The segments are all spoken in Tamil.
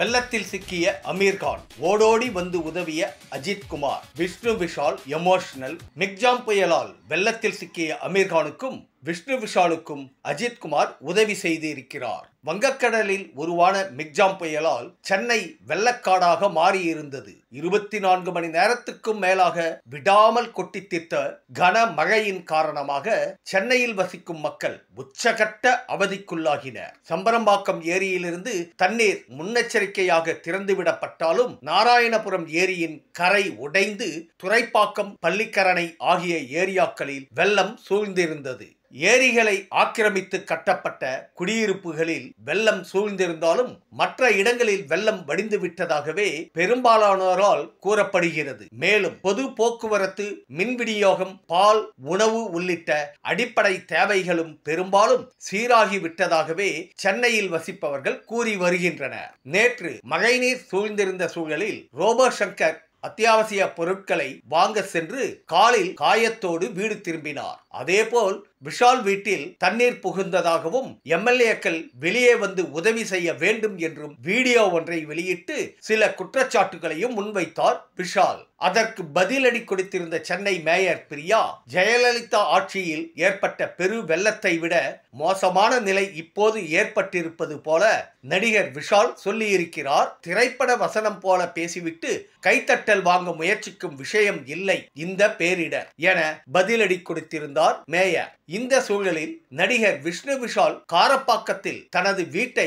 வெள்ளத்தில் சிக்கிய அமீர் கான் ஓடோடி வந்து உதவிய அஜித் குமார் விஷ்ணு விஷால் எமோஷனல் நிக்ஜாம் புயலால் வெள்ளத்தில் சிக்கிய அமீர் கானுக்கும் விஷ்ணு விஷாலுக்கும் அஜித் குமார் உதவி செய்து இருக்கிறார் வங்கக்கடலில் உருவான மிக்ஜாம் புயலால் சென்னை வெள்ளக்காடாக மாறியிருந்தது இருபத்தி நான்கு மணி நேரத்துக்கும் மேலாக விடாமல் கொட்டி தீர்த்த கன மழையின் காரணமாக சென்னையில் வசிக்கும் மக்கள் உச்சகட்ட அவதிக்குள்ளாகினர் சம்பரம்பாக்கம் ஏரியிலிருந்து தண்ணீர் முன்னெச்சரிக்கையாக திறந்துவிடப்பட்டாலும் நாராயணபுரம் ஏரியின் கரை உடைந்து துறைப்பாக்கம் பள்ளிக்கரணை ஆகிய ஏரியாக்களில் வெள்ளம் சூழ்ந்திருந்தது ஏரிகளை ஆக்கிரமித்து கட்டப்பட்ட குடியிருப்புகளில் வெள்ளம் சூழ்ந்திருந்தாலும் மற்ற இடங்களில் வெள்ளம் வடிந்து விட்டதாகவே பெரும்பாலானோரால் கூறப்படுகிறது மேலும் பொது போக்குவரத்து மின் விநியோகம் பால் உணவு உள்ளிட்ட அடிப்படை தேவைகளும் பெரும்பாலும் சீராகிவிட்டதாகவே சென்னையில் வசிப்பவர்கள் கூறி வருகின்றனர் நேற்று மழைநீர் சூழ்ந்திருந்த சூழலில் ரோபோ சங்கர் அத்தியாவசிய பொருட்களை வாங்க சென்று காலில் காயத்தோடு வீடு திரும்பினார் அதேபோல் விஷால் வீட்டில் தண்ணீர் புகுந்ததாகவும் எம்எல்ஏக்கள் வெளியே வந்து உதவி செய்ய வேண்டும் என்றும் வீடியோ ஒன்றை வெளியிட்டு சில குற்றச்சாட்டுகளையும் முன்வைத்தார் விஷால் அதற்கு பதிலடி கொடுத்திருந்த சென்னை மேயர் பிரியா ஜெயலலிதா ஆட்சியில் ஏற்பட்ட பெரு வெள்ளத்தை விட மோசமான நிலை இப்போது ஏற்பட்டிருப்பது போல நடிகர் விஷால் சொல்லியிருக்கிறார் திரைப்பட வசனம் போல பேசிவிட்டு கைத்தட்டல் வாங்க முயற்சிக்கும் விஷயம் இல்லை இந்த பேரிடர் என பதிலடி கொடுத்திருந்தார் வந்தார் மேயர் இந்த சூழலில் நடிகர் விஷ்ணு விஷால் காரப்பாக்கத்தில் தனது வீட்டை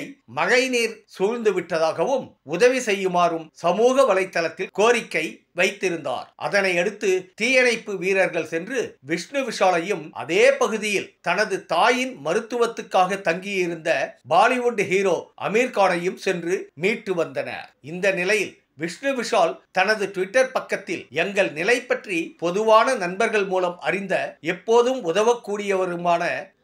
நீர் சூழ்ந்து விட்டதாகவும் உதவி செய்யுமாறும் சமூக வலைதளத்தில் கோரிக்கை வைத்திருந்தார் அதனை அடுத்து தீயணைப்பு வீரர்கள் சென்று விஷ்ணு விஷாலையும் அதே பகுதியில் தனது தாயின் மருத்துவத்துக்காக தங்கியிருந்த பாலிவுட் ஹீரோ அமீர்கானையும் சென்று மீட்டு வந்தனர் இந்த நிலையில் விஷ்ணு விஷால் தனது ட்விட்டர் பக்கத்தில் எங்கள் நிலை பற்றி பொதுவான நண்பர்கள் மூலம் அறிந்த எப்போதும் உதவக்கூடியவருமான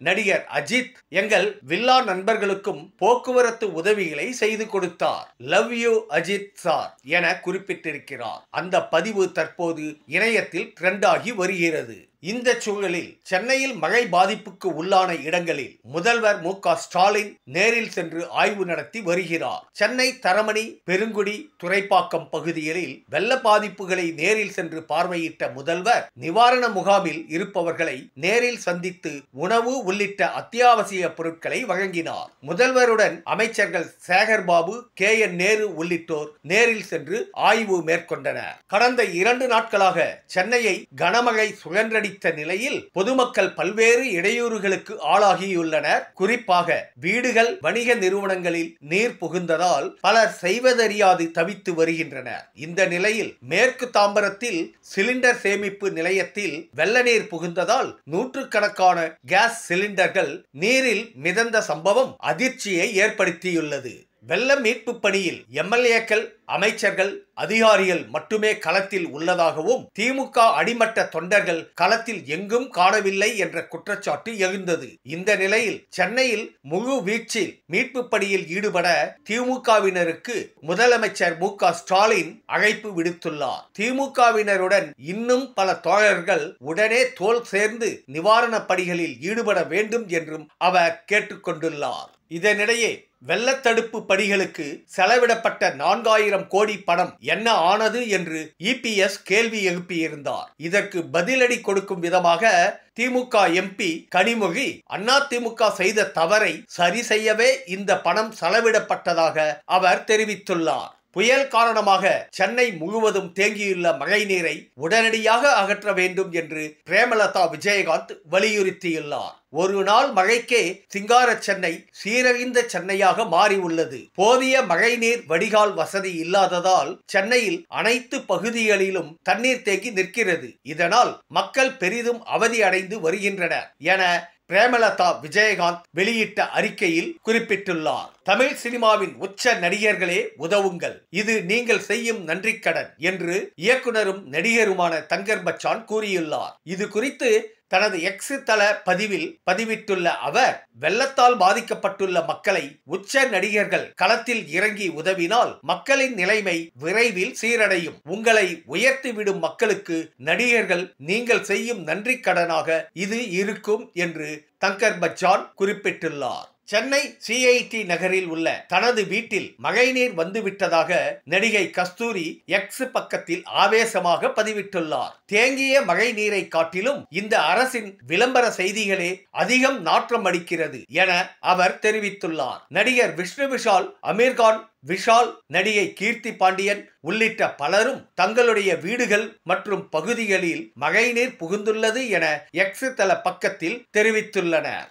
நடிகர் அஜித் எங்கள் வில்லா நண்பர்களுக்கும் போக்குவரத்து உதவிகளை செய்து கொடுத்தார் லவ் யூ அஜித் சார் என குறிப்பிட்டிருக்கிறார் அந்த பதிவு தற்போது இணையத்தில் ட்ரெண்டாகி வருகிறது இந்த சூழலில் சென்னையில் மழை பாதிப்புக்கு உள்ளான இடங்களில் முதல்வர் மு ஸ்டாலின் நேரில் சென்று ஆய்வு நடத்தி வருகிறார் சென்னை தரமணி பெருங்குடி துறைப்பாக்கம் பகுதிகளில் வெள்ள பாதிப்புகளை நேரில் சென்று பார்வையிட்ட முதல்வர் நிவாரண முகாமில் இருப்பவர்களை நேரில் சந்தித்து உணவு உள்ளிட்ட அத்தியாவசிய பொருட்களை வழங்கினார் முதல்வருடன் அமைச்சர்கள் சேகர் பாபு கே என் நேரு உள்ளிட்டோர் நேரில் சென்று ஆய்வு மேற்கொண்டனர் கடந்த இரண்டு நாட்களாக சென்னையை கனமழை சுழன்றடி அதிகரித்த நிலையில் பொதுமக்கள் பல்வேறு இடையூறுகளுக்கு ஆளாகியுள்ளனர் குறிப்பாக வீடுகள் வணிக நிறுவனங்களில் நீர் புகுந்ததால் பலர் செய்வதறியாது தவித்து வருகின்றனர் இந்த நிலையில் மேற்கு தாம்பரத்தில் சிலிண்டர் சேமிப்பு நிலையத்தில் வெள்ள நீர் புகுந்ததால் நூற்றுக்கணக்கான கேஸ் சிலிண்டர்கள் நீரில் மிதந்த சம்பவம் அதிர்ச்சியை ஏற்படுத்தியுள்ளது வெள்ள மீட்பு பணியில் எம்எல்ஏக்கள் அமைச்சர்கள் அதிகாரிகள் மட்டுமே களத்தில் உள்ளதாகவும் திமுக அடிமட்ட தொண்டர்கள் களத்தில் எங்கும் காணவில்லை என்ற குற்றச்சாட்டு எழுந்தது இந்த நிலையில் சென்னையில் முழு வீச்சில் மீட்பு பணியில் ஈடுபட திமுகவினருக்கு முதலமைச்சர் மு ஸ்டாலின் அழைப்பு விடுத்துள்ளார் திமுகவினருடன் இன்னும் பல தோழர்கள் உடனே தோல் சேர்ந்து நிவாரணப் பணிகளில் ஈடுபட வேண்டும் என்றும் அவர் கேட்டுக்கொண்டுள்ளார் இதனிடையே வெள்ளத்தடுப்பு பணிகளுக்கு செலவிடப்பட்ட நான்காயிரம் ஆயிரம் கோடி பணம் என்ன ஆனது என்று இபிஎஸ் கேள்வி எழுப்பியிருந்தார் இதற்கு பதிலடி கொடுக்கும் விதமாக திமுக எம்பி கனிமொழி அண்ணா திமுக செய்த தவறை சரி செய்யவே இந்த பணம் செலவிடப்பட்டதாக அவர் தெரிவித்துள்ளார் புயல் காரணமாக சென்னை முழுவதும் தேங்கியுள்ள மழைநீரை உடனடியாக அகற்ற வேண்டும் என்று பிரேமலதா விஜயகாந்த் வலியுறுத்தியுள்ளார் ஒரு நாள் மழைக்கே சிங்கார சென்னை சீரழிந்த சென்னையாக மாறியுள்ளது போதிய மழைநீர் வடிகால் வசதி இல்லாததால் சென்னையில் அனைத்து பகுதிகளிலும் தண்ணீர் தேங்கி நிற்கிறது இதனால் மக்கள் பெரிதும் அவதி அடைந்து வருகின்றனர் என பிரேமலதா விஜயகாந்த் வெளியிட்ட அறிக்கையில் குறிப்பிட்டுள்ளார் தமிழ் சினிமாவின் உச்ச நடிகர்களே உதவுங்கள் இது நீங்கள் செய்யும் நன்றிக்கடன் என்று இயக்குனரும் நடிகருமான தங்கர் பச்சான் கூறியுள்ளார் இது குறித்து தனது எக்ஸ் தள பதிவில் பதிவிட்டுள்ள அவர் வெள்ளத்தால் பாதிக்கப்பட்டுள்ள மக்களை உச்ச நடிகர்கள் களத்தில் இறங்கி உதவினால் மக்களின் நிலைமை விரைவில் சீரடையும் உங்களை உயர்த்திவிடும் மக்களுக்கு நடிகர்கள் நீங்கள் செய்யும் நன்றி கடனாக இது இருக்கும் என்று தங்கர் பச்சான் குறிப்பிட்டுள்ளார் சென்னை சிஐடி நகரில் உள்ள தனது வீட்டில் மகைநீர் வந்துவிட்டதாக நடிகை கஸ்தூரி எக்ஸ் பக்கத்தில் ஆவேசமாக பதிவிட்டுள்ளார் தேங்கிய மகை நீரை காட்டிலும் இந்த அரசின் விளம்பர செய்திகளே அதிகம் நாற்றம் அடிக்கிறது என அவர் தெரிவித்துள்ளார் நடிகர் விஷ்ணு விஷால் அமீர்கான் விஷால் நடிகை கீர்த்தி பாண்டியன் உள்ளிட்ட பலரும் தங்களுடைய வீடுகள் மற்றும் பகுதிகளில் மகைநீர் புகுந்துள்ளது என எக்ஸ் தள பக்கத்தில் தெரிவித்துள்ளனர்